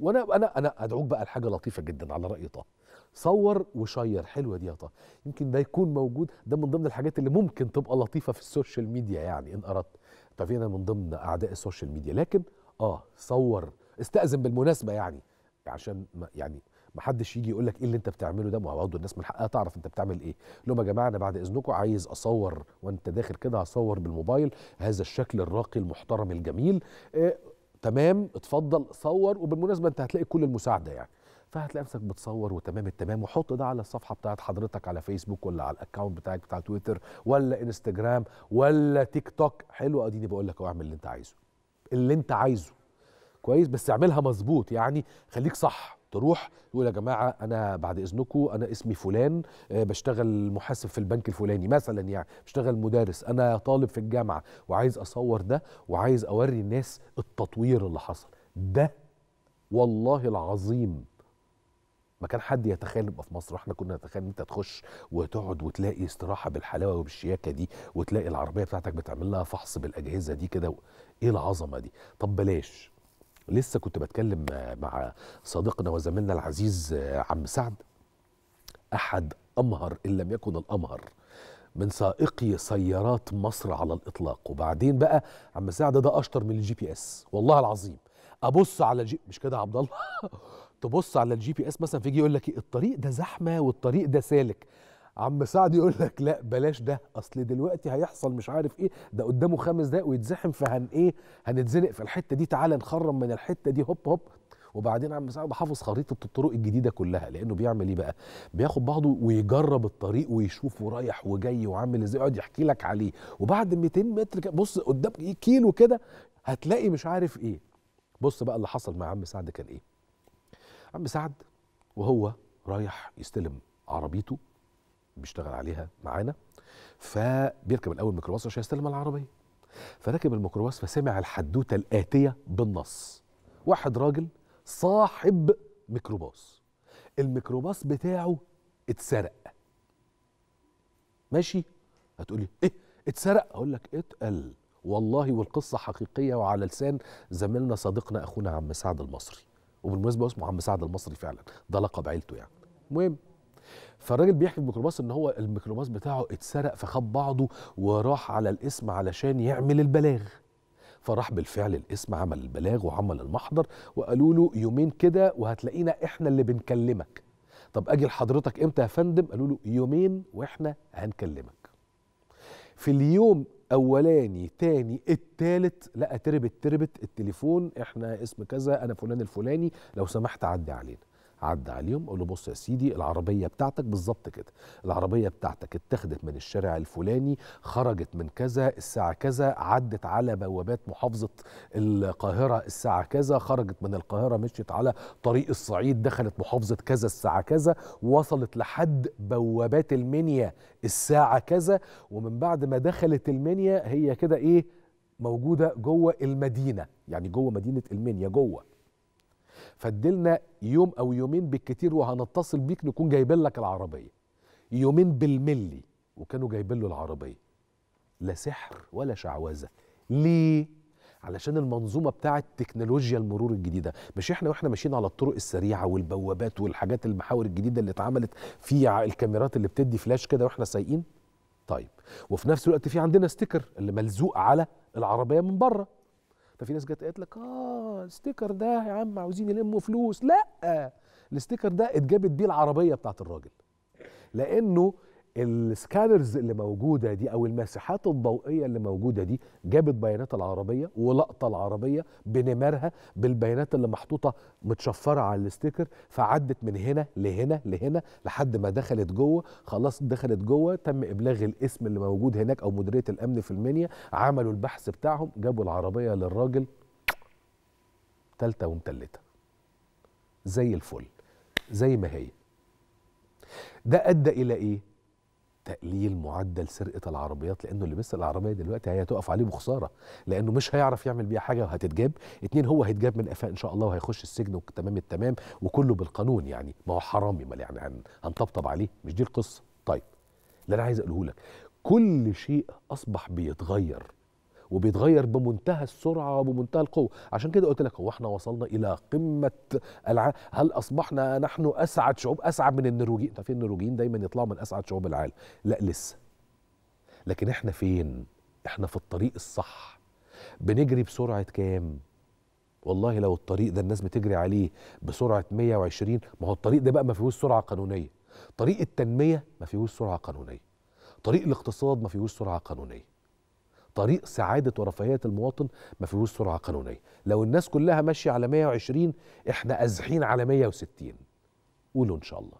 وانا انا انا ادعوك بقى لحاجه لطيفه جدا على راي طه صور وشير حلوه دي يا طه يمكن ده يكون موجود ده من ضمن الحاجات اللي ممكن تبقى لطيفه في السوشيال ميديا يعني ان اردت ففينا من ضمن اعداء السوشيال ميديا لكن اه صور استاذن بالمناسبه يعني عشان ما يعني ما حدش يجي يقول لك ايه اللي انت بتعمله ده ما هو برضه الناس من حقها تعرف انت بتعمل ايه لهم يا جماعه انا بعد اذنكم عايز اصور وانت داخل كده هصور بالموبايل هذا الشكل الراقي المحترم الجميل إيه تمام اتفضل صور وبالمناسبه انت هتلاقي كل المساعده يعني فهتلاقي نفسك بتصور وتمام التمام وحط ده على الصفحه بتاعت حضرتك على فيسبوك ولا على الاكونت بتاعك بتاع تويتر ولا انستجرام ولا تيك توك حلو اديني بقول لك اعمل اللي انت عايزه اللي انت عايزه كويس بس اعملها مظبوط يعني خليك صح تروح تقول يا جماعه انا بعد اذنكم انا اسمي فلان آه، بشتغل محاسب في البنك الفلاني مثلا يعني بشتغل مدرس انا طالب في الجامعه وعايز اصور ده وعايز اوري الناس التطوير اللي حصل ده والله العظيم ما كان حد يتخيل يبقى في مصر احنا كنا نتخيل ان انت تخش وتقعد وتلاقي استراحه بالحلاوه وبالشياكه دي وتلاقي العربيه بتاعتك بتعمل لها فحص بالاجهزه دي كده ايه العظمه دي طب بلاش لسه كنت بتكلم مع صديقنا وزميلنا العزيز آه، عم سعد احد امهر ان لم يكن الامهر من سائقي سيارات مصر على الاطلاق وبعدين بقى عم سعد ده اشطر من الجي بي اس والله العظيم ابص على الجي مش كده يا عبد الله تبص على الجي بي اس مثلا فيجي يقول لك إيه؟ الطريق ده زحمه والطريق ده سالك عم سعد يقول لك لا بلاش ده اصل دلوقتي هيحصل مش عارف ايه ده قدامه خمس دقايق ويتزحم فهن ايه هنتزنق في الحته دي تعالى نخرم من الحته دي هوب هوب وبعدين عم سعد حافظ خريطه الطرق الجديده كلها لانه بيعمل ايه بقى بياخد بعضه ويجرب الطريق ويشوف ورايح وجاي وعامل ازاي يقعد يحكي لك عليه وبعد 200 متر بص قدام كيلو كده هتلاقي مش عارف ايه بص بقى اللي حصل مع عم سعد كان ايه عم سعد وهو رايح يستلم عربيته بيشتغل عليها معانا فبيركب الاول ميكروباص عشان يستلم العربيه فركب الميكروباص فسمع الحدوته الاتيه بالنص واحد راجل صاحب ميكروباص الميكروباص بتاعه اتسرق ماشي هتقولي ايه اتسرق اقول لك اتقل والله والقصه حقيقيه وعلى لسان زميلنا صديقنا اخونا عم سعد المصري وبالمناسبه اسمه عم سعد المصري فعلا ده لقب عيلته يعني المهم فالراجل بيحكي في الميكروباص ان هو الميكروباص بتاعه اتسرق فخد بعضه وراح على الاسم علشان يعمل البلاغ فراح بالفعل الاسم عمل البلاغ وعمل المحضر وقالوا له يومين كده وهتلاقينا احنا اللي بنكلمك طب اجي لحضرتك امتى يا فندم قالوا له يومين واحنا هنكلمك في اليوم اولاني تاني التالت لا تربت تربت التليفون احنا اسم كذا انا فلان الفلاني لو سمحت عدي علينا عدى عليهم قال له بص يا سيدي العربيه بتاعتك بالظبط كده العربيه بتاعتك اتخذت من الشارع الفلاني خرجت من كذا الساعه كذا عدت على بوابات محافظه القاهره الساعه كذا خرجت من القاهره مشيت على طريق الصعيد دخلت محافظه كذا الساعه كذا وصلت لحد بوابات المنيا الساعه كذا ومن بعد ما دخلت المنيا هي كده ايه موجوده جوه المدينه يعني جوه مدينه المنيا جوه فاديلنا يوم او يومين بالكتير وهنتصل بيك نكون جايبين لك العربيه يومين بالملي وكانوا جايبين له العربيه لا سحر ولا شعوذه ليه علشان المنظومه بتاعه تكنولوجيا المرور الجديده مش احنا واحنا ماشيين على الطرق السريعه والبوابات والحاجات المحاور الجديده اللي اتعملت في الكاميرات اللي بتدي فلاش كده واحنا سايقين طيب وفي نفس الوقت في عندنا ستيكر اللي ملزوق على العربيه من بره ففي ناس جت قالت لك اه الستيكر ده يا عم عاوزين يلموا فلوس لا الستيكر ده اتجابت بيه العربيه بتاعت الراجل لانه السكانرز اللي موجوده دي او المساحات الضوئيه اللي موجوده دي جابت بيانات العربيه ولقطه العربيه بنمرها بالبيانات اللي محطوطه متشفره على الستيكر فعدت من هنا لهنا لهنا لحد ما دخلت جوه خلاص دخلت جوه تم ابلاغ الاسم اللي موجود هناك او مديريه الامن في المنيا عملوا البحث بتاعهم جابوا العربيه للراجل تالته ومتلته زي الفل زي ما هي ده ادى الى ايه تقليل معدل سرقه العربيات لانه اللي بيسرق العربيه دلوقتي هي هتقف عليه بخساره لانه مش هيعرف يعمل بيها حاجه وهتتجاب اتنين هو هيتجاب من قفاه ان شاء الله وهيخش السجن وتمام التمام وكله بالقانون يعني ما هو حرامي ما يعني هنطبطب عليه مش دي القصه طيب اللي انا عايز اقوله لك كل شيء اصبح بيتغير وبيتغير بمنتهى السرعه وبمنتهى القوه عشان كده قلت لك هو احنا وصلنا الى قمه الع... هل اصبحنا نحن اسعد شعوب اسعد من النرويجيين انت فين النرويجيين دايما يطلعوا من اسعد شعوب العالم لا لسه لكن احنا فين احنا في الطريق الصح بنجري بسرعه كام والله لو الطريق ده الناس بتجري عليه بسرعه 120 ما هو الطريق ده بقى ما فيهوش سرعه قانونيه طريق التنميه ما فيهوش سرعه قانونيه طريق الاقتصاد ما فيهوش سرعه قانونيه طريق سعاده ورفاهيه المواطن ما فيهوش سرعه قانونيه لو الناس كلها ماشيه على 120 احنا ازحين على 160 قولوا ان شاء الله